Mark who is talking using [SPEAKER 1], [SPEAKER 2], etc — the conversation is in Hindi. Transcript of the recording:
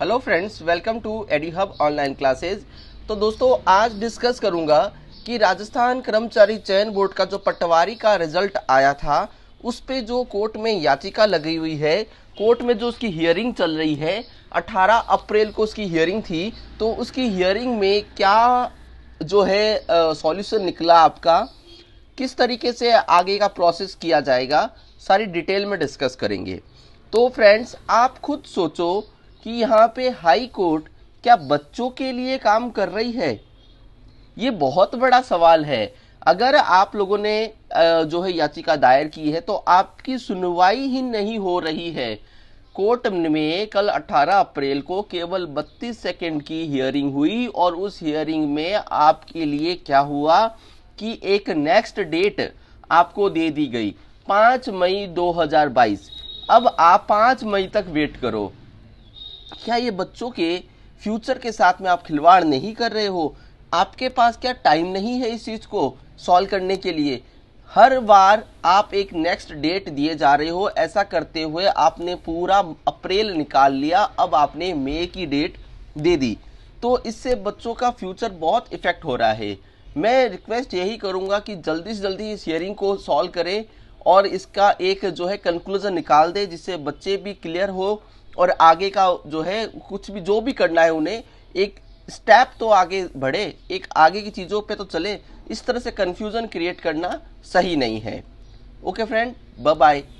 [SPEAKER 1] hello friends welcome to AD hub online classes तो दोस्तों आज डिस्कस करूंगा कि राजस्थान कर्मचारी चयन बोर्ड का जो पटवारी का रिजल्ट आया था उस पे जो कोर्ट में याचिका लगी हुई है कोर्ट में जो उसकी हियरिंग चल रही है 18 अप्रैल को उसकी हियरिंग थी तो उसकी हियरिंग में क्या जो है सॉल्यूशन निकला आपका किस तरीके से आगे का प्रोसेस किया जाएगा सारी डिटेल में डिस्कस करेंगे तो फ्रेंड्स आप खुद सोचो कि यहाँ पे हाई कोर्ट क्या बच्चों के लिए काम कर रही है ये बहुत बड़ा सवाल है अगर आप लोगों ने जो है याचिका दायर की है तो आपकी सुनवाई ही नहीं हो रही है कोर्ट में कल 18 अप्रैल को केवल 32 सेकंड की हियरिंग हुई और उस हियरिंग में आपके लिए क्या हुआ कि एक नेक्स्ट डेट आपको दे दी गई 5 मई 2022 अब आप 5 मई तक वेट करो क्या ये बच्चों के फ्यूचर के साथ में आप खिलवाड़ नहीं कर रहे हो आपके पास क्या टाइम नहीं है इस चीज़ को सॉल्व करने के लिए हर बार आप एक नेक्स्ट डेट दिए जा रहे हो ऐसा करते हुए आपने पूरा अप्रैल निकाल लिया अब आपने मई की डेट दे दी तो इससे बच्चों का फ्यूचर बहुत इफेक्ट हो रहा है मैं रिक्वेस्ट यही करूँगा कि जल्दी से जल्दी इस हियरिंग को सॉल्व करें और इसका एक जो है कंक्लूज़न निकाल दे जिससे बच्चे भी क्लियर हो और आगे का जो है कुछ भी जो भी करना है उन्हें एक स्टेप तो आगे बढ़े एक आगे की चीज़ों पे तो चले इस तरह से कन्फ्यूज़न क्रिएट करना सही नहीं है ओके फ्रेंड बाय